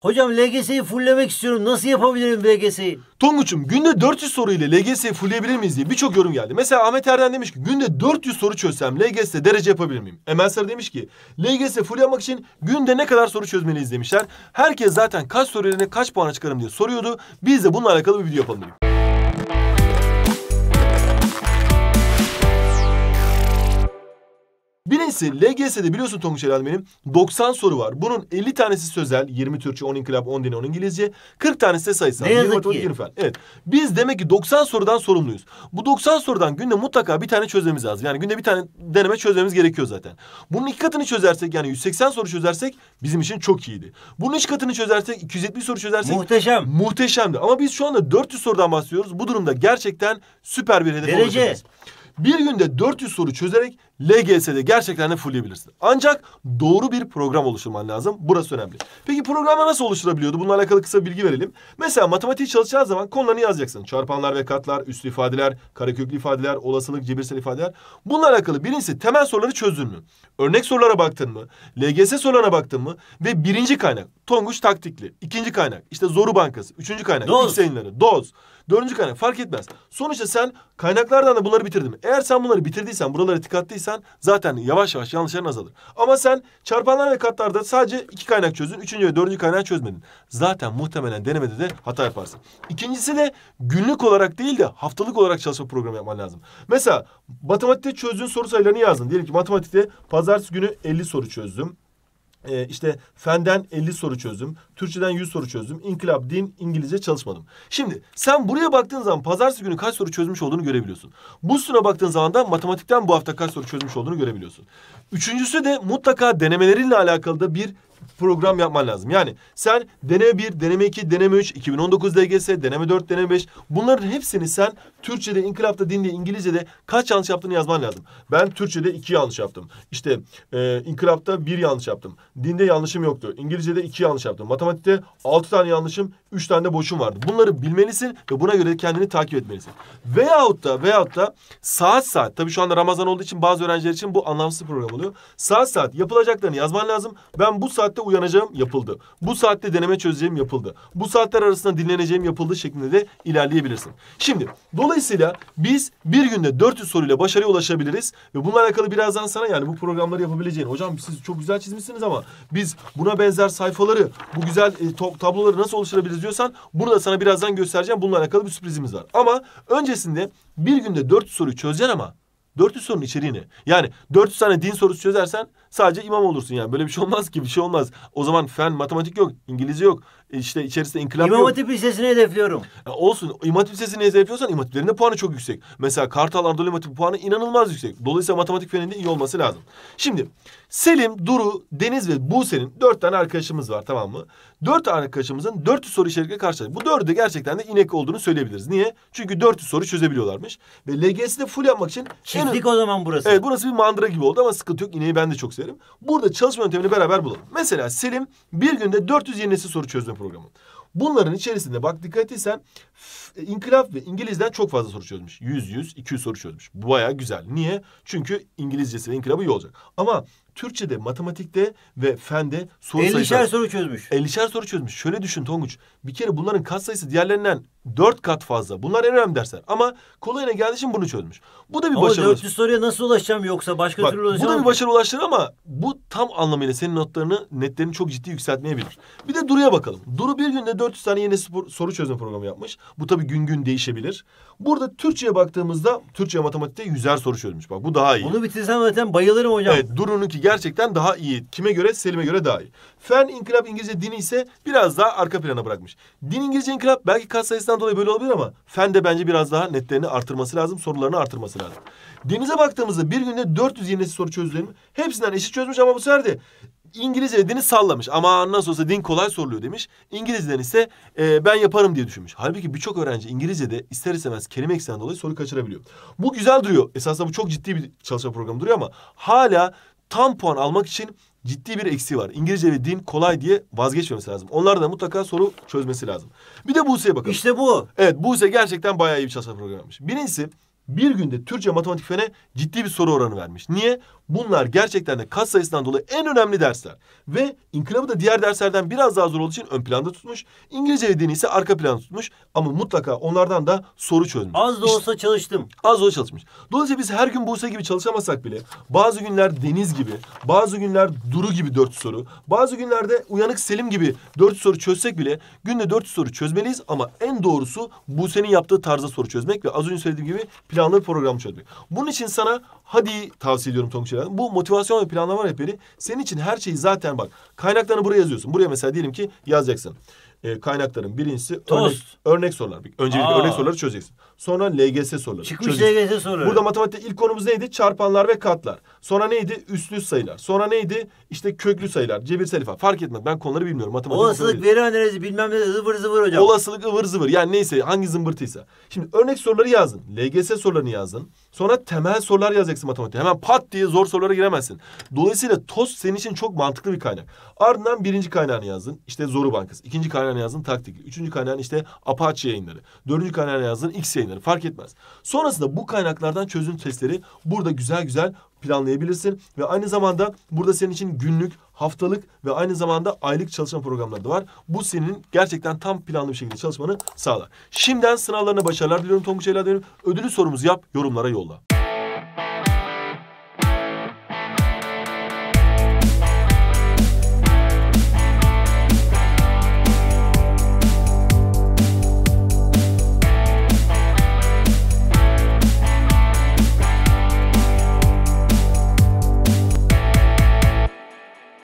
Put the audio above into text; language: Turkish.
Hocam LGS'yi fulllemek istiyorum. Nasıl yapabilirim LGS'yi? Tonguç'um günde 400 soru ile LGS'yi fullleyebilir miyiz diye birçok yorum geldi. Mesela Ahmet Erden demiş ki günde 400 soru çözsem LGS'de derece yapabilir miyim? Emel Sarı demiş ki LGS fulllemek için günde ne kadar soru çözmeliyiz demişler. Herkes zaten kaç soru yerine kaç puana çıkarım diye soruyordu. Biz de bununla alakalı bir video yapalım Birincisi LGS'de biliyorsun Tonguç Helal benim 90 soru var. Bunun 50 tanesi sözel, 20 Türkçe, 10 inkılap, 10 din, 10 İngilizce, 40 tanesi de sayısal. Ne yazık 20, ki. 20 falan. Evet. Biz demek ki 90 sorudan sorumluyuz. Bu 90 sorudan günde mutlaka bir tane çözmemiz lazım. Yani günde bir tane deneme çözmemiz gerekiyor zaten. Bunun iki katını çözersek yani 180 soru çözersek bizim için çok iyiydi. Bunun üç katını çözersek 270 soru çözersek Muhteşem. muhteşemdi. Ama biz şu anda 400 sorudan bahsediyoruz. Bu durumda gerçekten süper bir hedef Derece. olacağız. Bir günde 400 soru çözerek LGS'de gerçekten de fullleyebilirsin. Ancak doğru bir program oluşturman lazım. Burası önemli. Peki programla nasıl oluşturabiliyordu? Bununla alakalı kısa bilgi verelim. Mesela matematik çalışacağın zaman konularını yazacaksın. Çarpanlar ve katlar, üslü ifadeler, kareköklü ifadeler, olasılık, cebirsel ifadeler. Bununla alakalı birincisi temel soruları çözdün mü? Örnek sorulara baktın mı? LGS sorularına baktın mı? Ve birinci kaynak Tonguç Taktikli. ikinci kaynak işte Zoru Bankası. Üçüncü kaynak Doz. X Doz. Dördüncü kaynak fark etmez. Sonuçta sen kaynaklardan da bunları bitirdin mi? Eğer sen bunları bitirdiysen, buraları tıkattıysan çarparsan zaten yavaş yavaş yanlışların azalır. Ama sen çarpanlar ve katlarda sadece iki kaynak çözdün. Üçüncü ve dördüncü kaynağı çözmedin. Zaten muhtemelen denemede de hata yaparsın. İkincisi de günlük olarak değil de haftalık olarak çalışma programı yapman lazım. Mesela matematikte çözdüğün soru sayılarını yazdın. Diyelim ki matematikte pazartesi günü 50 soru çözdüm e, işte fenden 50 soru çözdüm. Türkçeden 100 soru çözdüm. İnkılap, din, İngilizce çalışmadım. Şimdi sen buraya baktığın zaman pazartesi günü kaç soru çözmüş olduğunu görebiliyorsun. Bu suna baktığın zaman da matematikten bu hafta kaç soru çözmüş olduğunu görebiliyorsun. Üçüncüsü de mutlaka denemelerinle alakalı da bir program yapman lazım. Yani sen deneme 1, deneme 2, deneme 3, 2019 DGS, deneme 4, deneme 5 bunların hepsini sen Türkçe'de, İnkılap'ta, Dinde, İngilizce'de kaç yanlış yaptığını yazman lazım. Ben Türkçe'de 2 yanlış yaptım. İşte e, İnkılap'ta 1 yanlış yaptım. Dinde yanlışım yoktu. İngilizce'de 2 yanlış yaptım. Matematikte 6 tane yanlışım, üç tane de boşum vardı. Bunları bilmelisin ve buna göre kendini takip etmelisin. Veyahut da veyahut da saat saat. Tabii şu anda Ramazan olduğu için bazı öğrenciler için bu anlamsız program oluyor. Saat saat yapılacaklarını yazman lazım. Ben bu saatte uyanacağım yapıldı. Bu saatte deneme çözeceğim yapıldı. Bu saatler arasında dinleneceğim yapıldı şeklinde de ilerleyebilirsin. Şimdi dolayısıyla biz bir günde 400 soruyla başarıya ulaşabiliriz. Ve bununla alakalı birazdan sana yani bu programları yapabileceğin. Hocam siz çok güzel çizmişsiniz ama biz buna benzer sayfaları, bu güzel e, tabloları nasıl oluşturabiliriz yazıyorsan burada sana birazdan göstereceğim. Bununla alakalı bir sürprizimiz var. Ama öncesinde bir günde 4 soruyu çözeceksin ama 400 sorunun içeriği ne? Yani 400 tane din sorusu çözersen sadece imam olursun yani. Böyle bir şey olmaz ki bir şey olmaz. O zaman fen, matematik yok, İngilizce yok. E, işte içerisinde inkılap İmam yok. Hatip Lisesi'ni hedefliyorum. Ya e, olsun. İmam Hatip Lisesi'ni hedefliyorsan İmam Hatiplerin de puanı çok yüksek. Mesela Kartal Anadolu İmam Hatip puanı inanılmaz yüksek. Dolayısıyla matematik feninde iyi olması lazım. Şimdi Selim, Duru, Deniz ve Buse'nin dört tane arkadaşımız var tamam mı? Dört tane arkadaşımızın 400 soru içerikle karşılaştık. Bu dördü de gerçekten de inek olduğunu söyleyebiliriz. Niye? Çünkü 400 soru çözebiliyorlarmış. Ve LGS'de full yapmak için Çift Dik o zaman burası. Evet burası bir mandıra gibi oldu ama sıkıntı yok. İneği ben de çok severim. Burada çalışma yöntemini beraber bulalım. Mesela Selim bir günde 400 yenisi soru çözme programı. Bunların içerisinde bak dikkat etsen inkılap ve İngiliz'den çok fazla soru çözmüş. 100, 100, 200 soru çözmüş. Bu bayağı güzel. Niye? Çünkü İngilizcesi ve inkılabı iyi olacak. Ama Türkçe'de, matematikte ve fende soru 50 sayısı. 50'şer soru çözmüş. 50'şer soru çözmüş. Şöyle düşün Tonguç. Bir kere bunların kat sayısı diğerlerinden dört kat fazla. Bunlar en önemli dersler. Ama kolayına geldiği için bunu çözmüş. Bu da bir ama başarı. Ama 400 soruya nasıl ulaşacağım yoksa başka Bak, türlü ulaşacağım. Bu da bir başarı ulaştı ama bu tam anlamıyla senin notlarını, netlerini çok ciddi yükseltmeyebilir. Bir de Duru'ya bakalım. Duru bir günde 400 tane yeni spor, soru çözme programı yapmış. Bu tabii gün gün değişebilir. Burada Türkçe'ye baktığımızda Türkçe matematikte yüzer soru çözmüş. Bak bu daha iyi. Bunu bitirsem zaten bayılırım hocam. Evet Duru'nunki gerçekten daha iyi. Kime göre? Selim'e göre daha iyi. Fen inkılap İngilizce dini ise biraz daha arka plana bırakmış. Din İngilizce inkılap belki kat sayısından dolayı böyle olabilir ama fen de bence biraz daha netlerini artırması lazım. Sorularını artırması lazım. Denize baktığımızda bir günde 400 yenisi soru çözülür Hepsinden eşit çözmüş ama bu sefer de İngilizce dini sallamış. Ama nasıl olsa din kolay soruluyor demiş. İngilizden ise e, ben yaparım diye düşünmüş. Halbuki birçok öğrenci İngilizce'de ister istemez kelime ekseninden dolayı soru kaçırabiliyor. Bu güzel duruyor. Esasında bu çok ciddi bir çalışma programı duruyor ama hala tam puan almak için ciddi bir eksiği var. İngilizce ve din kolay diye vazgeçmemesi lazım. Onlar da mutlaka soru çözmesi lazım. Bir de Buse'ye bakalım. İşte bu. Evet Buse gerçekten bayağı iyi bir çalışma programıymış. Birincisi bir günde Türkçe matematik fene ciddi bir soru oranı vermiş. Niye? Bunlar gerçekten de kat sayısından dolayı en önemli dersler. Ve inkılabı da diğer derslerden biraz daha zor olduğu için ön planda tutmuş. İngilizce dediğini ise arka planda tutmuş. Ama mutlaka onlardan da soru çözmüş. Az da olsa işte, çalıştım. Az da olsa çalışmış. Dolayısıyla biz her gün bursa gibi çalışamasak bile bazı günler Deniz gibi, bazı günler Duru gibi dört soru, bazı günlerde Uyanık Selim gibi dört soru çözsek bile günde dört soru çözmeliyiz. Ama en doğrusu Buse'nin yaptığı tarzda soru çözmek ve az önce söylediğim gibi planlı program çözmek. Bunun için sana hadi tavsiye ediyorum Tonguç Eren. Bu motivasyon ve planlama rehberi senin için her şeyi zaten bak kaynaklarını buraya yazıyorsun. Buraya mesela diyelim ki yazacaksın. E, kaynakların birincisi Tost. örnek, örnek sorular. Öncelikle Aa. örnek soruları çözeceksin. Sonra LGS soruları Çıkmış çözeceksin. LGS soruları. Burada matematikte ilk konumuz neydi? Çarpanlar ve katlar. Sonra neydi? Üslü sayılar. Sonra neydi? İşte köklü sayılar, cebirsel ifade. Fark etmez. Ben konuları bilmiyorum. Matematik Olasılık, veri analizi bilmem ne zıvır zıvır hocam. Olasılık ıvır zıvır. Yani neyse hangi zımbırtıysa. Şimdi örnek soruları yazın. LGS sorularını yazın. Sonra temel sorular yazacaksın matematikte. Hemen pat diye zor sorulara giremezsin. Dolayısıyla TOS senin için çok mantıklı bir kaynak. Ardından birinci kaynağını yazdın. İşte Zoru Bankası. İkinci kaynağını yazdın taktik. Üçüncü kaynağını işte Apache yayınları. Dördüncü kaynağını yazdın X yayınları. Fark etmez. Sonrasında bu kaynaklardan çözüm testleri burada güzel güzel planlayabilirsin. Ve aynı zamanda burada senin için günlük, haftalık ve aynı zamanda aylık çalışma programları da var. Bu senin gerçekten tam planlı bir şekilde çalışmanı sağlar. Şimdiden sınavlarına başarılar diliyorum Tonguç Evlat Ödülü sorumuzu yap, yorumlara yolla.